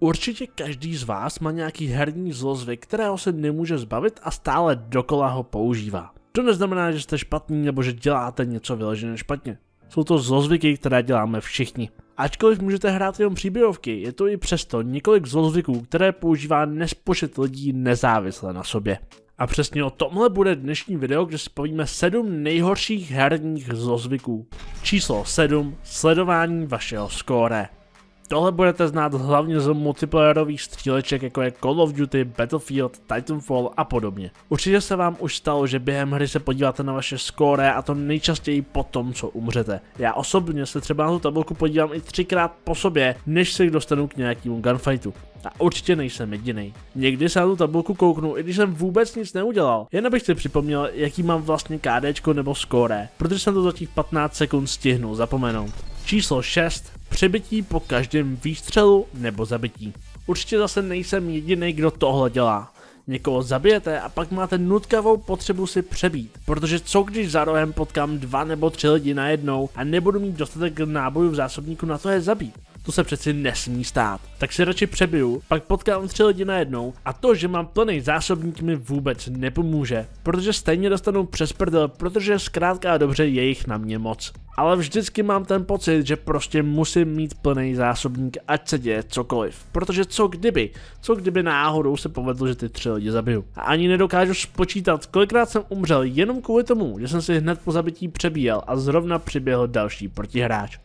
Určitě každý z vás má nějaký herní zlozvyk, kterého se nemůže zbavit a stále dokola ho používá. To neznamená, že jste špatný nebo že děláte něco vyloženě špatně. Jsou to zlozvyky, které děláme všichni. Ačkoliv můžete hrát jenom příběhovky, je to i přesto několik zlozvyků, které používá nespočet lidí nezávisle na sobě. A přesně o tomhle bude dnešní video, kde si povíme 7 nejhorších herních zlozvyků. Číslo 7. Sledování vašeho skóre. Tohle budete znát hlavně z multiplayerových stříleček jako je Call of Duty, Battlefield, Titanfall a podobně. Určitě se vám už stalo, že během hry se podíváte na vaše skóre a to nejčastěji po tom, co umřete. Já osobně se třeba na tu tabulku podívám i třikrát po sobě, než se dostanu k nějakému gunfightu. A určitě nejsem jediný. Někdy se na tu tabulku kouknu, i když jsem vůbec nic neudělal. Jen abych si připomněl, jaký mám vlastně KDčko nebo skóre, protože jsem to za těch 15 sekund stihnul zapomenout. Číslo 6 přebytí po každém výstřelu nebo zabití. Určitě zase nejsem jediný, kdo tohle dělá. Někoho zabijete a pak máte nutkavou potřebu si přebít, protože co když za rohem potkám dva nebo tři lidi najednou a nebudu mít dostatek nábojů v zásobníku na to je zabít. To se přeci nesmí stát. Tak se radši přebiju, pak potkám tři lidi najednou a to, že mám plný zásobník mi vůbec nepomůže, protože stejně dostanu přes prdel, protože zkrátka a dobře je jich na mě moc. Ale vždycky mám ten pocit, že prostě musím mít plný zásobník, ať se děje cokoliv. Protože co kdyby? Co kdyby náhodou se povedlo, že ty tři lidi zabiju? A ani nedokážu spočítat, kolikrát jsem umřel jenom kvůli tomu, že jsem si hned po zabití přebíjel a zrovna přiběhl další protihráč.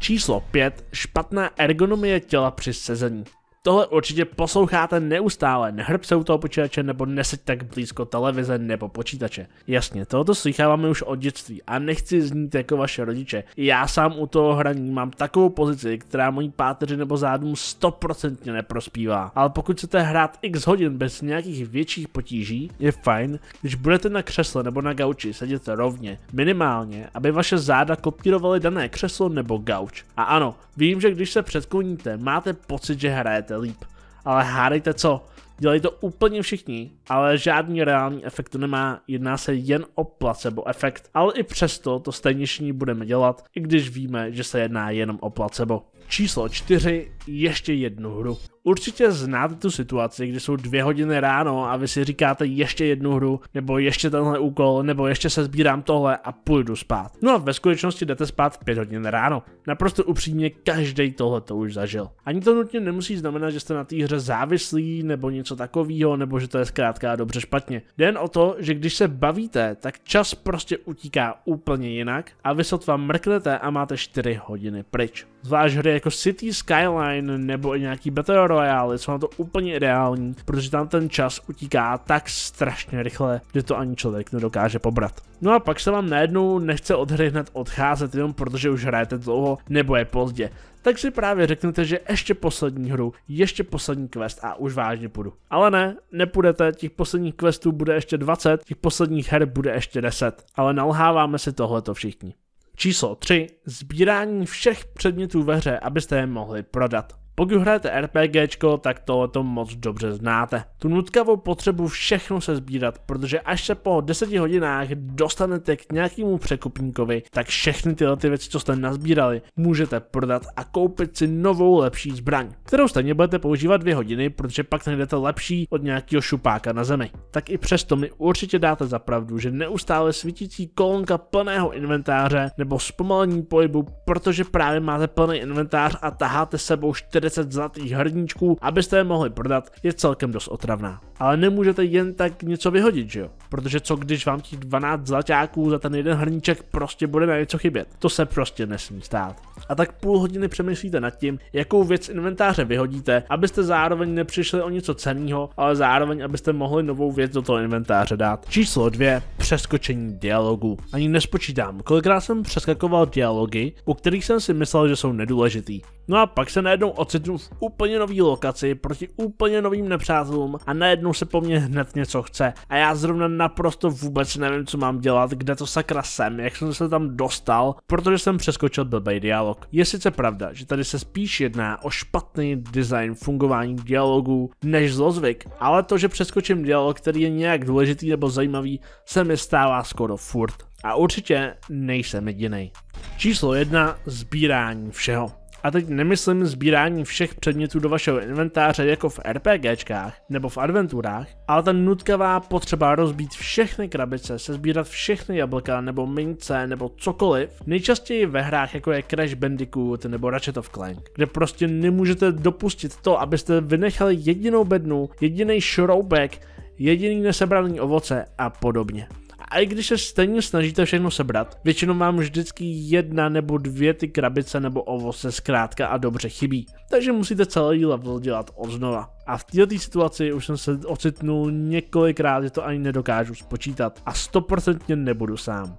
Číslo 5. Špatná ergonomie těla při sezení. Tohle určitě posloucháte neustále, se u toho počítače nebo neseď tak blízko televize nebo počítače. Jasně, tohoto slycháváme už od dětství a nechci znít jako vaše rodiče. Já sám u toho hraní mám takovou pozici, která mojí páteři nebo zádům stoprocentně neprospívá. Ale pokud chcete hrát x hodin bez nějakých větších potíží, je fajn, když budete na křesle nebo na gauči sedět rovně, minimálně, aby vaše záda kopírovaly dané křeslo nebo gauč. A ano, vím, že když se předkloníte, máte pocit, že hrajete hrajete líp. Ale hádejte co, dělají to úplně všichni, ale žádný reálný efekt to nemá, jedná se jen o placebo efekt, ale i přesto to stejně budeme dělat, i když víme, že se jedná jenom o placebo. Číslo 4. Ještě jednu hru. Určitě znáte tu situaci, kdy jsou dvě hodiny ráno a vy si říkáte ještě jednu hru, nebo ještě tenhle úkol, nebo ještě se sbírám tohle a půjdu spát. No a ve skutečnosti jdete spát v pět hodin ráno. Naprosto upřímně každý tohle to už zažil. Ani to nutně nemusí znamenat, že jste na té hře závislí, nebo něco takového, nebo že to je zkrátka dobře špatně. Den o to, že když se bavíte, tak čas prostě utíká úplně jinak a vy sotva mrknete a máte 4 hodiny pryč. Zvlášť hry jako City Skyline nebo i nějaký Battle Royale jsou na to úplně ideální, protože tam ten čas utíká tak strašně rychle, že to ani člověk nedokáže pobrat. No a pak se vám najednou nechce od hry hned odcházet jenom protože už hrajete dlouho nebo je pozdě tak si právě řeknete, že ještě poslední hru, ještě poslední quest a už vážně půjdu. Ale ne, nepůjdete, těch posledních questů bude ještě 20, těch posledních her bude ještě 10, ale nalháváme si tohleto všichni. Číslo 3. Sbírání všech předmětů ve hře, abyste je mohli prodat. Pokud hrajete RPGčko, tak tohle to moc dobře znáte. Tu nutkavou potřebu všechno se sbírat, protože až se po 10 hodinách dostanete k nějakému překupníkovi, tak všechny tyhle ty věci, co jste nazbírali, můžete prodat a koupit si novou lepší zbraň, kterou stejně budete používat dvě hodiny, protože pak najdete lepší od nějakého šupáka na zemi. Tak i přesto mi určitě dáte za pravdu, že neustále svítící kolonka plného inventáře nebo zpomalení pohybu, protože právě máte plný inventář a taháte sebou 40 40 zlatých hrníčků, abyste je mohli prodat, je celkem dost otravná. Ale nemůžete jen tak něco vyhodit, že jo? Protože co když vám těch 12 zlaťáků za ten jeden hrníček prostě bude na něco chybět? To se prostě nesmí stát. A tak půl hodiny přemýšlíte nad tím, jakou věc inventáře vyhodíte, abyste zároveň nepřišli o něco cenného, ale zároveň abyste mohli novou věc do toho inventáře dát. Číslo 2. Přeskočení dialogu. Ani nespočítám, kolikrát jsem přeskakoval dialogy, u kterých jsem si myslel, že jsou nedůležitý. No a pak se najednou ocitnu v úplně nový lokaci proti úplně novým nepřátelům a najednou najednou se po mně hned něco chce a já zrovna naprosto vůbec nevím, co mám dělat, kde to sakra jsem, jak jsem se tam dostal, protože jsem přeskočil blbý dialog. Je sice pravda, že tady se spíš jedná o špatný design fungování dialogů než zlozvyk, ale to, že přeskočím dialog, který je nějak důležitý nebo zajímavý, se mi stává skoro furt. A určitě nejsem jediný. Číslo jedna Sbírání všeho. A teď nemyslím sbírání všech předmětů do vašeho inventáře jako v RPGčkách nebo v adventurách, ale ta nutkavá potřeba rozbít všechny krabice, sezbírat všechny jablka nebo mince nebo cokoliv, nejčastěji ve hrách jako je Crash Bandicoot nebo Ratchet of Clank, kde prostě nemůžete dopustit to, abyste vynechali jedinou bednu, jediný šroubek, jediný nesebraný ovoce a podobně. A i když se stejně snažíte všechno sebrat, většinou vám vždycky jedna nebo dvě ty krabice nebo ovoce zkrátka a dobře chybí. Takže musíte celý level dělat odznova. A v této situaci už jsem se ocitnul několikrát, že to ani nedokážu spočítat a stoprocentně nebudu sám.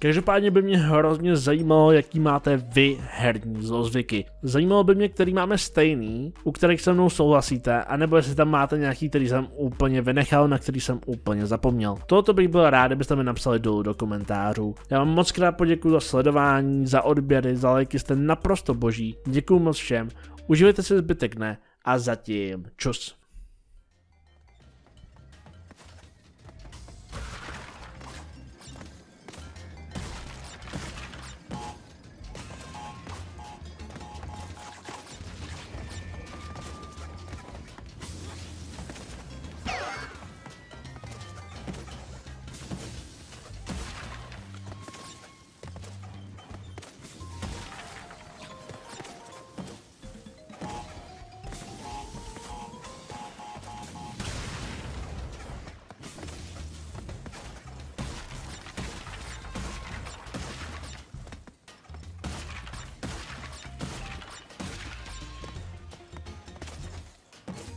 Každopádně by mě hrozně zajímalo, jaký máte vy herní zlozvyky. Zajímalo by mě, který máme stejný, u kterých se mnou souhlasíte, anebo jestli tam máte nějaký, který jsem úplně vynechal, na který jsem úplně zapomněl. Toto bych byl rád, kdybyste mi napsali dolů do komentářů. Já vám moc krát poděkuji za sledování, za odběry, za lajky, jste naprosto boží. Děkuji moc všem, uživejte si zbytek dne a zatím čus.